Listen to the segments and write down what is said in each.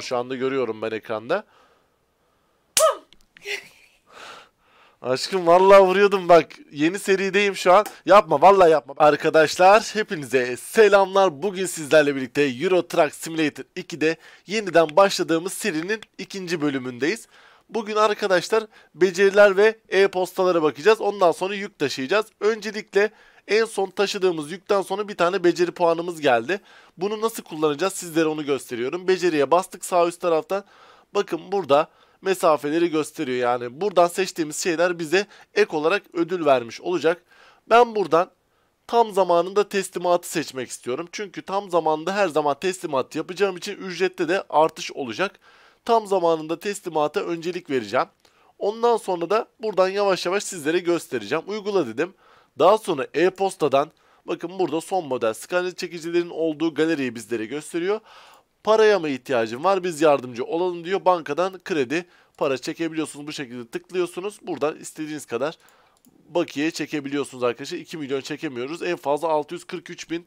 Şu anda görüyorum ben ekranda. Aşkım vallahi vuruyordum bak. Yeni serideyim şu an. Yapma vallahi yapma. Arkadaşlar hepinize selamlar. Bugün sizlerle birlikte Euro Truck Simulator 2'de yeniden başladığımız serinin ikinci bölümündeyiz. Bugün arkadaşlar beceriler ve e-postalara bakacağız. Ondan sonra yük taşıyacağız. Öncelikle en son taşıdığımız yükten sonra bir tane beceri puanımız geldi. Bunu nasıl kullanacağız sizlere onu gösteriyorum. Beceriye bastık sağ üst taraftan. Bakın burada mesafeleri gösteriyor. Yani buradan seçtiğimiz şeyler bize ek olarak ödül vermiş olacak. Ben buradan tam zamanında teslimatı seçmek istiyorum. Çünkü tam zamanında her zaman teslimat yapacağım için ücrette de artış olacak. Tam zamanında teslimata öncelik vereceğim. Ondan sonra da buradan yavaş yavaş sizlere göstereceğim. Uygula dedim. Daha sonra e-postadan bakın burada son model skaner çekicilerin olduğu galeriyi bizlere gösteriyor. Paraya mı ihtiyacın var biz yardımcı olalım diyor. Bankadan kredi para çekebiliyorsunuz. Bu şekilde tıklıyorsunuz. Buradan istediğiniz kadar bakiye çekebiliyorsunuz arkadaşlar. 2 milyon çekemiyoruz. En fazla 643 bin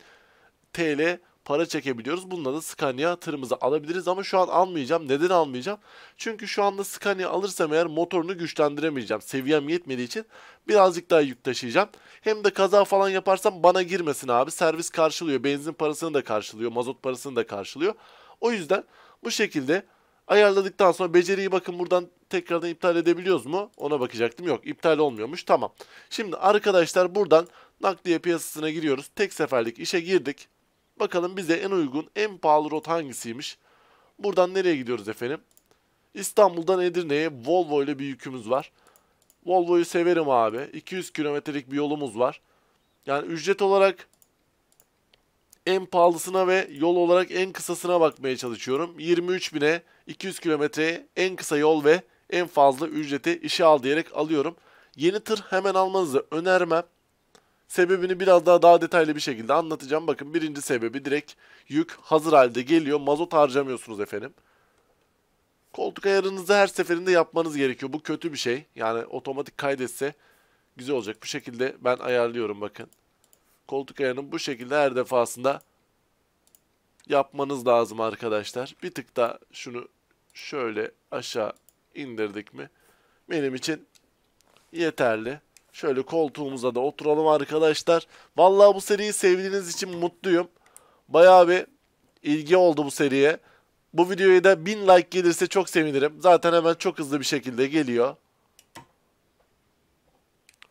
TL para çekebiliyoruz. Bununla da Scania tırımızı alabiliriz ama şu an almayacağım. Neden almayacağım? Çünkü şu anda Scania alırsam eğer motorunu güçlendiremeyeceğim. Seviyem yetmediği için birazcık daha yük taşıyacağım. Hem de kaza falan yaparsam bana girmesin abi. Servis karşılıyor. Benzin parasını da karşılıyor. Mazot parasını da karşılıyor. O yüzden bu şekilde ayarladıktan sonra beceriyi bakın buradan tekrardan iptal edebiliyoruz mu? Ona bakacaktım. Yok iptal olmuyormuş. Tamam. Şimdi arkadaşlar buradan nakliye piyasasına giriyoruz. Tek seferlik işe girdik. Bakalım bize en uygun, en pahalı rot hangisiymiş? Buradan nereye gidiyoruz efendim? İstanbul'dan Edirne'ye Volvo ile bir yükümüz var. Volvo'yu severim abi. 200 kilometrelik bir yolumuz var. Yani ücret olarak en pahalısına ve yol olarak en kısasına bakmaya çalışıyorum. 23 bine 200 kilometreye en kısa yol ve en fazla ücreti işe al diyerek alıyorum. Yeni tır hemen almanızı önermem. Sebebini biraz daha daha detaylı bir şekilde anlatacağım. Bakın birinci sebebi direkt yük hazır halde geliyor. Mazot harcamıyorsunuz efendim. Koltuk ayarınızı her seferinde yapmanız gerekiyor. Bu kötü bir şey. Yani otomatik kaydetse güzel olacak. Bu şekilde ben ayarlıyorum bakın. Koltuk ayarını bu şekilde her defasında yapmanız lazım arkadaşlar. Bir tık da şunu şöyle aşağı indirdik mi benim için yeterli. Şöyle koltuğumuza da oturalım arkadaşlar. Vallahi bu seriyi sevdiğiniz için mutluyum. Bayağı bir ilgi oldu bu seriye. Bu videoya da 1000 like gelirse çok sevinirim. Zaten hemen çok hızlı bir şekilde geliyor.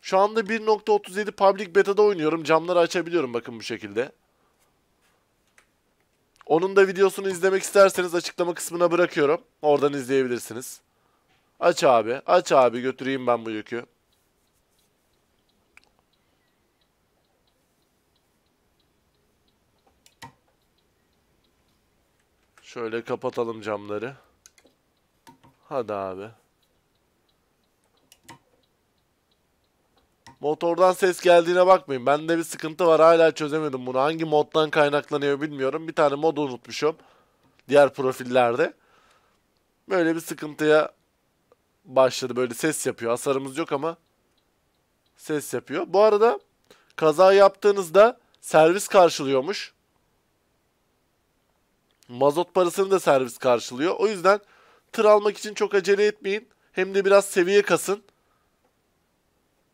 Şu anda 1.37 public beta'da oynuyorum. Camları açabiliyorum bakın bu şekilde. Onun da videosunu izlemek isterseniz açıklama kısmına bırakıyorum. Oradan izleyebilirsiniz. Aç abi. Aç abi götüreyim ben bu yükü. Şöyle kapatalım camları. Hadi abi. Motordan ses geldiğine bakmayın. Bende bir sıkıntı var. Hala çözemedim bunu. Hangi moddan kaynaklanıyor bilmiyorum. Bir tane mod unutmuşum. Diğer profillerde. Böyle bir sıkıntıya başladı. Böyle ses yapıyor. Hasarımız yok ama ses yapıyor. Bu arada kaza yaptığınızda servis karşılıyormuş. Mazot parasını da servis karşılıyor. O yüzden tır almak için çok acele etmeyin. Hem de biraz seviye kasın.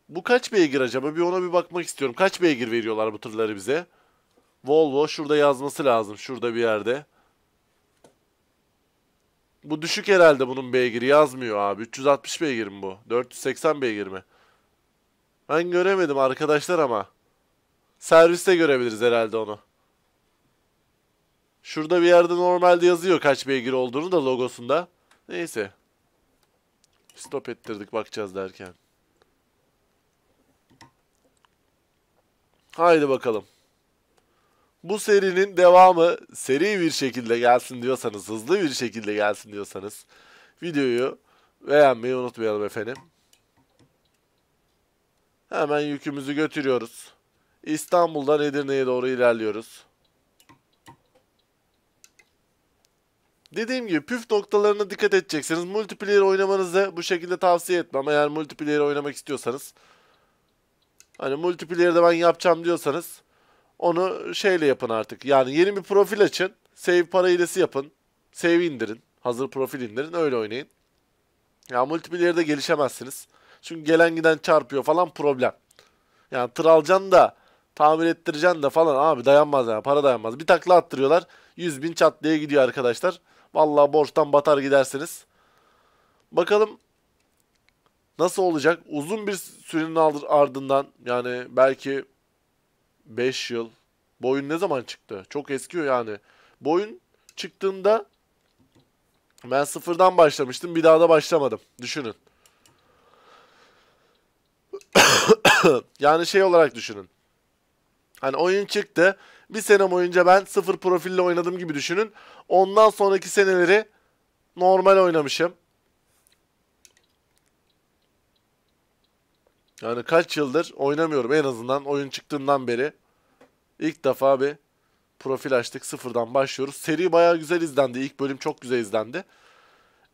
Bu kaç beygir acaba? Bir ona bir bakmak istiyorum. Kaç beygir veriyorlar bu tırları bize? Volvo şurada yazması lazım. Şurada bir yerde. Bu düşük herhalde bunun beygiri yazmıyor abi. 360 beygir mi bu? 480 beygir mi? Ben göremedim arkadaşlar ama. Serviste görebiliriz herhalde onu. Şurada bir yerde normalde yazıyor kaç beygir olduğunu da logosunda. Neyse. Stop ettirdik bakacağız derken. Haydi bakalım. Bu serinin devamı seri bir şekilde gelsin diyorsanız, hızlı bir şekilde gelsin diyorsanız videoyu beğenmeyi unutmayalım efendim. Hemen yükümüzü götürüyoruz. İstanbul'dan Edirne'ye doğru ilerliyoruz. Dediğim gibi püf noktalarına dikkat edeceksiniz. Multiplayer oynamanızı bu şekilde tavsiye etmem. Eğer multiplayer oynamak istiyorsanız. Hani multiplayer'de ben yapacağım diyorsanız onu şeyle yapın artık. Yani yeni bir profil açın. Save para hilesi yapın. Save indirin. Hazır profil indirin. Öyle oynayın. Ya yani multiplayer'de gelişemezsiniz. Çünkü gelen giden çarpıyor falan problem. Yani tıralcan da tamir ettireceksin de falan abi dayanmaz yani para dayanmaz. Bir takla attırıyorlar 100 bin çat diye gidiyor arkadaşlar. Vallahi borçtan batar gidersiniz. Bakalım nasıl olacak? Uzun bir sürenin ardından yani belki 5 yıl. Bu oyun ne zaman çıktı? Çok eski yani. Bu oyun çıktığında ben sıfırdan başlamıştım. Bir daha da başlamadım. Düşünün. yani şey olarak düşünün. Hani oyun çıktı. Bir sene boyunca ben sıfır profille oynadım gibi düşünün. Ondan sonraki seneleri normal oynamışım. Yani kaç yıldır oynamıyorum en azından oyun çıktığından beri. İlk defa bir profil açtık sıfırdan başlıyoruz. Seri baya güzel izlendi. İlk bölüm çok güzel izlendi.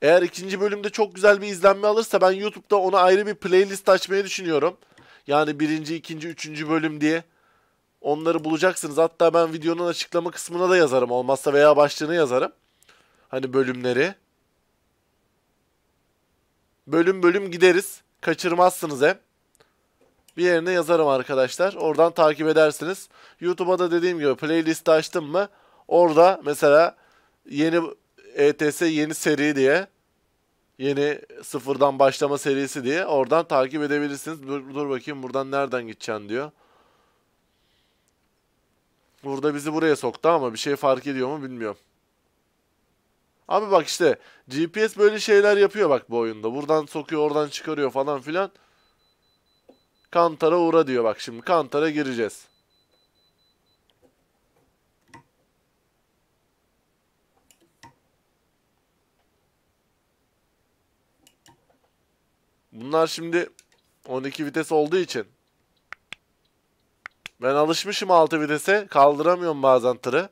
Eğer ikinci bölümde çok güzel bir izlenme alırsa ben YouTube'da ona ayrı bir playlist açmayı düşünüyorum. Yani birinci, ikinci, üçüncü bölüm diye. Onları bulacaksınız. Hatta ben videonun açıklama kısmına da yazarım olmazsa veya başlığını yazarım. Hani bölümleri. Bölüm bölüm gideriz. Kaçırmazsınız hem. Bir yerine yazarım arkadaşlar. Oradan takip edersiniz. YouTube'a da dediğim gibi playlist açtım mı orada mesela yeni ETS yeni seri diye yeni sıfırdan başlama serisi diye oradan takip edebilirsiniz. Dur, dur bakayım buradan nereden gideceğim diyor. Burada bizi buraya soktu ama bir şey fark ediyor mu bilmiyorum. Abi bak işte GPS böyle şeyler yapıyor bak bu oyunda. Buradan sokuyor oradan çıkarıyor falan filan. Kantara uğra diyor bak şimdi. Kantara gireceğiz. Bunlar şimdi 12 vites olduğu için ben alışmışım 6 vitese. Kaldıramıyorum bazen tırı.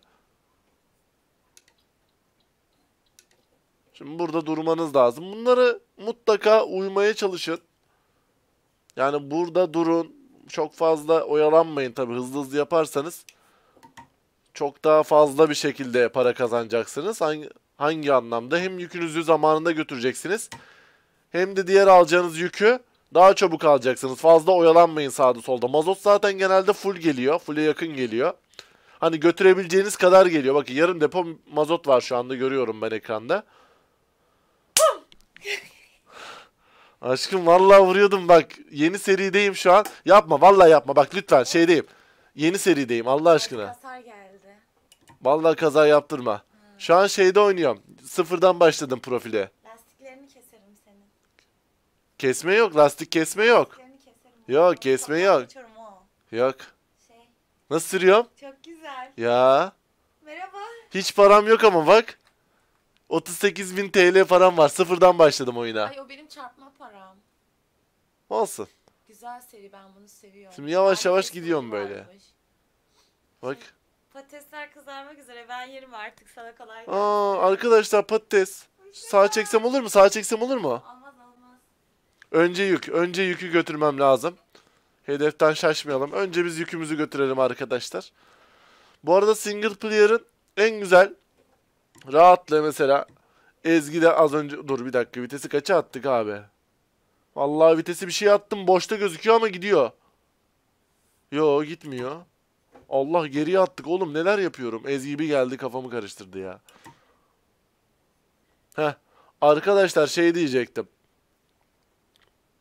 Şimdi burada durmanız lazım. Bunları mutlaka uymaya çalışın. Yani burada durun. Çok fazla oyalanmayın tabi hızlı hızlı yaparsanız. Çok daha fazla bir şekilde para kazanacaksınız. Hangi, hangi anlamda? Hem yükünüzü zamanında götüreceksiniz. Hem de diğer alacağınız yükü daha çabuk alacaksınız. Fazla oyalanmayın sağda solda. Mazot zaten genelde full geliyor. Full'e yakın geliyor. Hani götürebileceğiniz kadar geliyor. Bakın yarım depo mazot var şu anda görüyorum ben ekranda. Aşkım vallahi vuruyordum bak. Yeni serideyim şu an. Yapma vallahi yapma. Bak lütfen şeydeyim. Yeni serideyim Allah aşkına. Hasar geldi. Vallahi kaza yaptırma. Şu an şeyde oynuyorum. Sıfırdan başladım profile. Kesme yok. Lastik kesme yok. Yok kesme yok. Yok. Şey. Nasıl sürüyorum? çok güzel. Ya. Merhaba. Hiç param yok ama bak. 38 bin TL param var. Sıfırdan başladım oyuna. Ay o benim çarpma param. Olsun. Güzel seri ben bunu seviyorum. Şimdi yavaş yavaş gidiyorum böyle. Bak. Patatesler kızarmak üzere ben yerim artık sana kolay gelsin. Aa arkadaşlar patates. Sağ çeksem olur mu? Sağ çeksem olur mu? Aa, Önce yük. Önce yükü götürmem lazım. Hedeften şaşmayalım. Önce biz yükümüzü götürelim arkadaşlar. Bu arada single player'ın en güzel rahatlığı mesela Ezgi de az önce... Dur bir dakika vitesi kaça attık abi? Vallahi vitesi bir şey attım. Boşta gözüküyor ama gidiyor. Yo gitmiyor. Allah geriye attık oğlum neler yapıyorum. Ezgi bir geldi kafamı karıştırdı ya. Heh. Arkadaşlar şey diyecektim.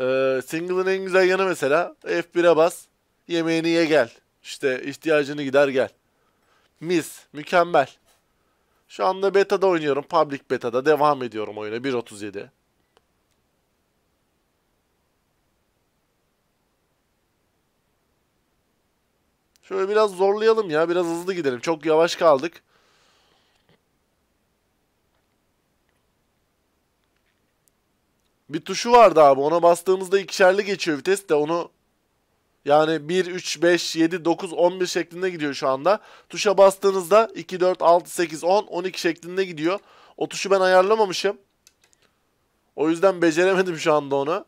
Ee, single'ın en güzel yanı mesela F1'e bas, yemeğini ye gel. İşte ihtiyacını gider gel. Mis, mükemmel. Şu anda beta'da oynuyorum. Public beta'da devam ediyorum oyuna 1.37. Şöyle biraz zorlayalım ya. Biraz hızlı gidelim. Çok yavaş kaldık. Bir tuşu vardı abi. Ona bastığımızda ikişerli geçiyor vites de onu yani 1, 3, 5, 7, 9, 11 şeklinde gidiyor şu anda. Tuşa bastığınızda 2, 4, 6, 8, 10, 12 şeklinde gidiyor. O tuşu ben ayarlamamışım. O yüzden beceremedim şu anda onu.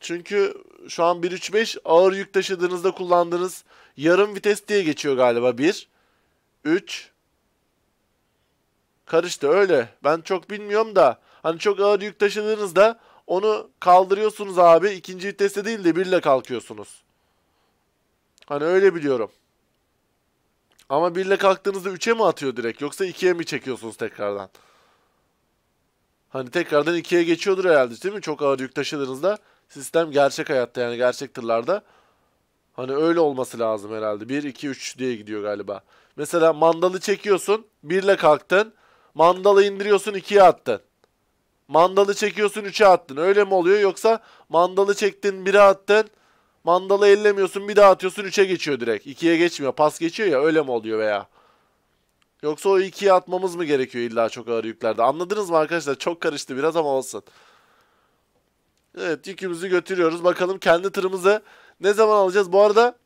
Çünkü şu an 1, 3, 5 ağır yük taşıdığınızda kullandığınız yarım vites diye geçiyor galiba 1. 3. Karıştı öyle. Ben çok bilmiyorum da hani çok ağır yük taşıdığınızda onu kaldırıyorsunuz abi. ikinci viteste değil de birle kalkıyorsunuz. Hani öyle biliyorum. Ama birle kalktığınızda 3'e mi atıyor direkt yoksa 2'ye mi çekiyorsunuz tekrardan? Hani tekrardan 2'ye geçiyordur herhalde değil mi? Çok ağır yük taşıdığınızda sistem gerçek hayatta yani gerçek tırlarda hani öyle olması lazım herhalde. 1 2 3 diye gidiyor galiba. Mesela mandalı çekiyorsun, 1'le kalktın. Mandalı indiriyorsun, 2'ye attın. Mandalı çekiyorsun 3'e attın. Öyle mi oluyor yoksa mandalı çektin 1'e attın. Mandalı ellemiyorsun bir daha atıyorsun 3'e geçiyor direkt. 2'ye geçmiyor. Pas geçiyor ya öyle mi oluyor veya? Yoksa o 2'ye atmamız mı gerekiyor illa çok ağır yüklerde? Anladınız mı arkadaşlar? Çok karıştı biraz ama olsun. Evet yükümüzü götürüyoruz. Bakalım kendi tırımızı ne zaman alacağız? Bu arada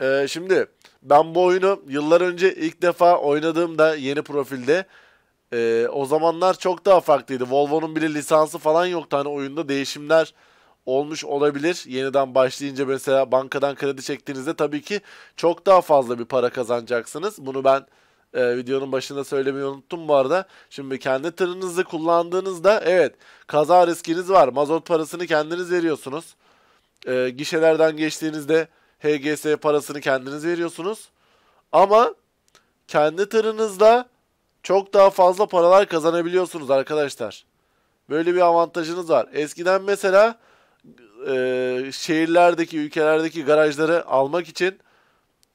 e, şimdi ben bu oyunu yıllar önce ilk defa oynadığımda yeni profilde e, o zamanlar çok daha farklıydı. Volvo'nun bile lisansı falan yoktu. Hani oyunda değişimler olmuş olabilir. Yeniden başlayınca mesela bankadan kredi çektiğinizde tabii ki çok daha fazla bir para kazanacaksınız. Bunu ben e, videonun başında söylemeyi unuttum bu arada. Şimdi kendi tırınızı kullandığınızda evet kaza riskiniz var. Mazot parasını kendiniz veriyorsunuz. E, gişelerden geçtiğinizde HGS parasını kendiniz veriyorsunuz. Ama kendi tırınızda çok daha fazla paralar kazanabiliyorsunuz arkadaşlar. Böyle bir avantajınız var. Eskiden mesela e, şehirlerdeki, ülkelerdeki garajları almak için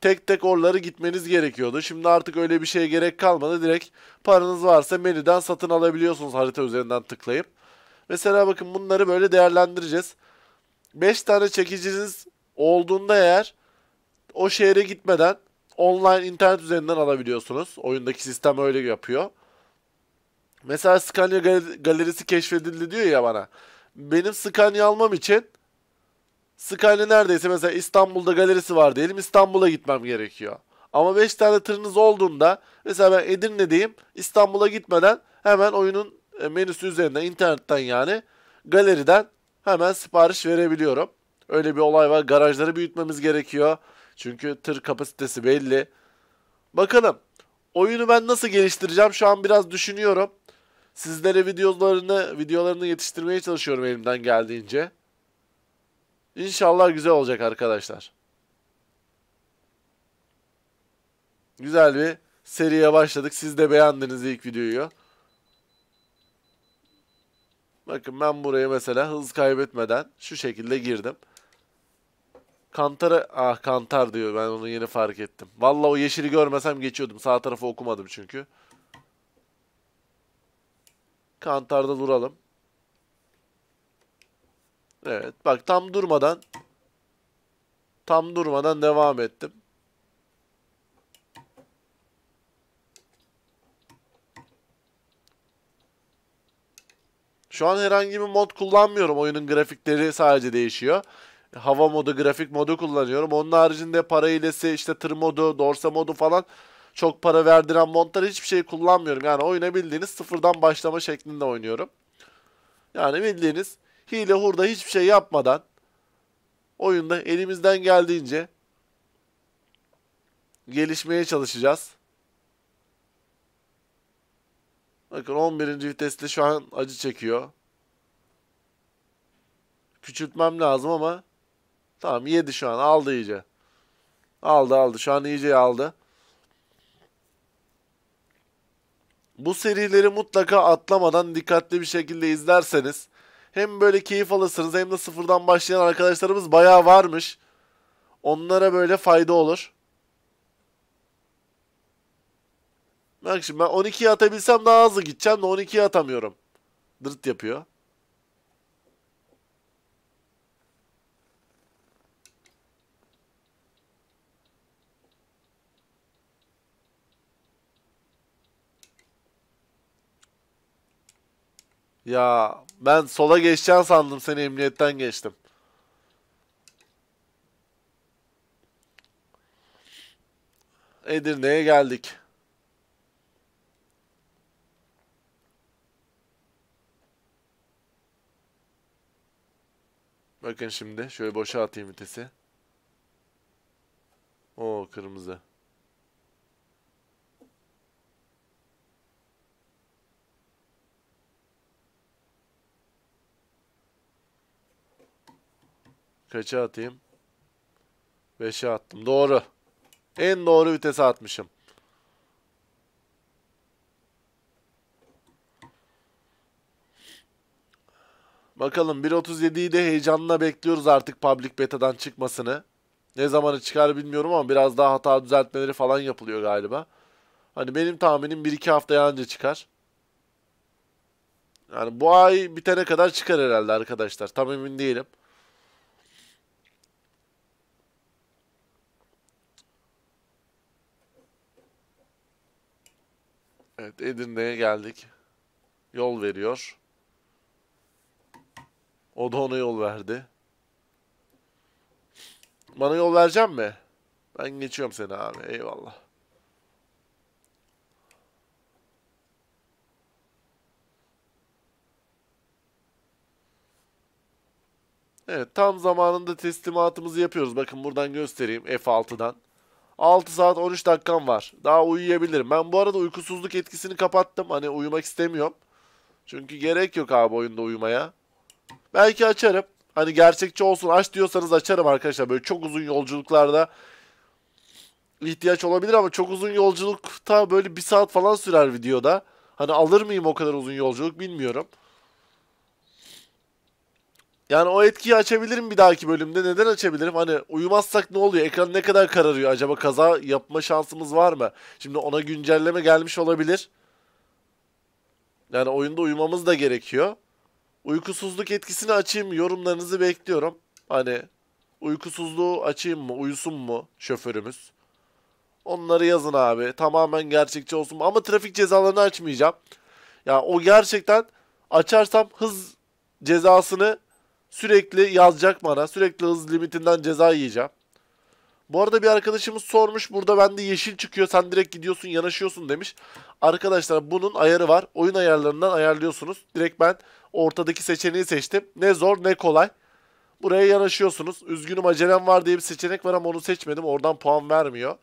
tek tek oraları gitmeniz gerekiyordu. Şimdi artık öyle bir şeye gerek kalmadı. Direkt paranız varsa menüden satın alabiliyorsunuz harita üzerinden tıklayıp. Mesela bakın bunları böyle değerlendireceğiz. 5 tane çekiciniz olduğunda eğer o şehre gitmeden online internet üzerinden alabiliyorsunuz. Oyundaki sistem öyle yapıyor. Mesela Scania galerisi keşfedildi diyor ya bana. Benim Scania almam için Scania neredeyse mesela İstanbul'da galerisi var diyelim İstanbul'a gitmem gerekiyor. Ama 5 tane tırınız olduğunda mesela ben Edirne'deyim İstanbul'a gitmeden hemen oyunun e, menüsü üzerinden internetten yani galeriden hemen sipariş verebiliyorum. Öyle bir olay var. Garajları büyütmemiz gerekiyor. Çünkü tır kapasitesi belli. Bakalım. Oyunu ben nasıl geliştireceğim şu an biraz düşünüyorum. Sizlere videolarını videolarını yetiştirmeye çalışıyorum elimden geldiğince. İnşallah güzel olacak arkadaşlar. Güzel bir seriye başladık. Siz de beğendiniz ilk videoyu. Bakın ben buraya mesela hız kaybetmeden şu şekilde girdim. Kantar'a... Ah Kantar diyor. Ben onu yeni fark ettim. Valla o yeşili görmesem geçiyordum. Sağ tarafı okumadım çünkü. Kantar'da duralım. Evet. Bak tam durmadan... Tam durmadan devam ettim. Şu an herhangi bir mod kullanmıyorum. Oyunun grafikleri sadece değişiyor hava modu, grafik modu kullanıyorum. Onun haricinde para hilesi, işte tır modu, dorsa modu falan çok para verdiren modlar hiçbir şey kullanmıyorum. Yani oyuna bildiğiniz sıfırdan başlama şeklinde oynuyorum. Yani bildiğiniz hile hurda hiçbir şey yapmadan oyunda elimizden geldiğince gelişmeye çalışacağız. Bakın 11. viteste şu an acı çekiyor. Küçültmem lazım ama Tamam yedi şu an. Aldı iyice. Aldı aldı. Şu an iyice aldı. Bu serileri mutlaka atlamadan dikkatli bir şekilde izlerseniz hem böyle keyif alırsınız hem de sıfırdan başlayan arkadaşlarımız bayağı varmış. Onlara böyle fayda olur. Bak şimdi ben 12'ye atabilsem daha hızlı gideceğim de 12'ye atamıyorum. Dırt yapıyor. Ya ben sola geçeceğim sandım seni emniyetten geçtim. Edirne'ye geldik. Bakın şimdi şöyle boşa atayım vitesi. O kırmızı. Kaça atayım? 5'e attım. Doğru. En doğru vitese atmışım. Bakalım 1.37'yi de heyecanla bekliyoruz artık public beta'dan çıkmasını. Ne zamanı çıkar bilmiyorum ama biraz daha hata düzeltmeleri falan yapılıyor galiba. Hani benim tahminim 1-2 haftaya önce çıkar. Yani bu ay bitene kadar çıkar herhalde arkadaşlar. Tam emin değilim. Edirne'ye geldik. Yol veriyor. O da ona yol verdi. Bana yol vereceğim mi? Ben geçiyorum seni abi. Eyvallah. Evet tam zamanında teslimatımızı yapıyoruz. Bakın buradan göstereyim F6'dan. 6 saat 13 dakikam var. Daha uyuyabilirim. Ben bu arada uykusuzluk etkisini kapattım. Hani uyumak istemiyorum. Çünkü gerek yok abi oyunda uyumaya. Belki açarım. Hani gerçekçi olsun aç diyorsanız açarım arkadaşlar. Böyle çok uzun yolculuklarda ihtiyaç olabilir ama çok uzun yolculukta böyle bir saat falan sürer videoda. Hani alır mıyım o kadar uzun yolculuk bilmiyorum. Yani o etkiyi açabilirim bir dahaki bölümde. Neden açabilirim? Hani uyumazsak ne oluyor? Ekran ne kadar kararıyor? Acaba kaza yapma şansımız var mı? Şimdi ona güncelleme gelmiş olabilir. Yani oyunda uyumamız da gerekiyor. Uykusuzluk etkisini açayım. Yorumlarınızı bekliyorum. Hani uykusuzluğu açayım mı? Uyusun mu şoförümüz? Onları yazın abi. Tamamen gerçekçi olsun. Ama trafik cezalarını açmayacağım. Ya yani o gerçekten açarsam hız cezasını Sürekli yazacak bana. Sürekli hız limitinden ceza yiyeceğim. Bu arada bir arkadaşımız sormuş. Burada bende yeşil çıkıyor. Sen direkt gidiyorsun yanaşıyorsun demiş. Arkadaşlar bunun ayarı var. Oyun ayarlarından ayarlıyorsunuz. Direkt ben ortadaki seçeneği seçtim. Ne zor ne kolay. Buraya yanaşıyorsunuz. Üzgünüm acelem var diye bir seçenek var ama onu seçmedim. Oradan puan vermiyor.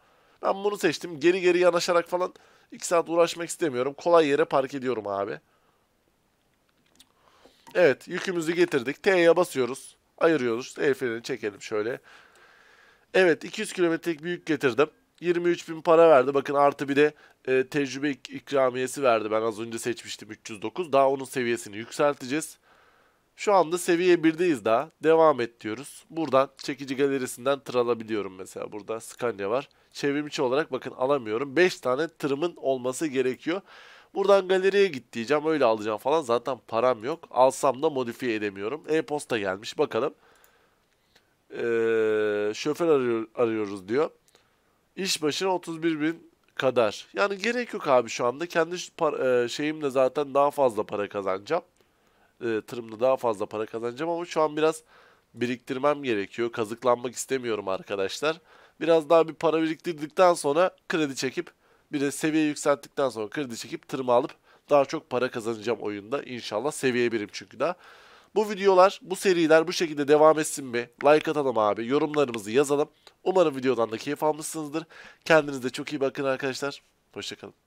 Ben bunu seçtim. Geri geri yanaşarak falan 2 saat uğraşmak istemiyorum. Kolay yere park ediyorum abi. Evet yükümüzü getirdik. T'ye basıyoruz. Ayırıyoruz. El frenini çekelim şöyle. Evet 200 kilometrelik bir yük getirdim. 23 bin para verdi. Bakın artı bir de e, tecrübe ik ikramiyesi verdi. Ben az önce seçmiştim 309. Daha onun seviyesini yükselteceğiz. Şu anda seviye 1'deyiz daha. Devam et diyoruz. Buradan çekici galerisinden tır alabiliyorum mesela. Burada Scania var. Çevrimiçi olarak bakın alamıyorum. 5 tane tırımın olması gerekiyor. Buradan galeriye git diyeceğim öyle alacağım falan. Zaten param yok. Alsam da modifiye edemiyorum. E-posta gelmiş bakalım. Ee, şoför arıyor, arıyoruz diyor. İş başına 31 bin kadar. Yani gerek yok abi şu anda. Kendi para, e, şeyimle zaten daha fazla para kazanacağım. E, tırımda daha fazla para kazanacağım ama şu an biraz biriktirmem gerekiyor. Kazıklanmak istemiyorum arkadaşlar. Biraz daha bir para biriktirdikten sonra kredi çekip bir de seviye yükselttikten sonra kredi çekip tırma alıp daha çok para kazanacağım oyunda. İnşallah seviye birim çünkü daha. Bu videolar, bu seriler bu şekilde devam etsin mi? Like atalım abi, yorumlarımızı yazalım. Umarım videodan da keyif almışsınızdır. Kendinize çok iyi bakın arkadaşlar. Hoşçakalın.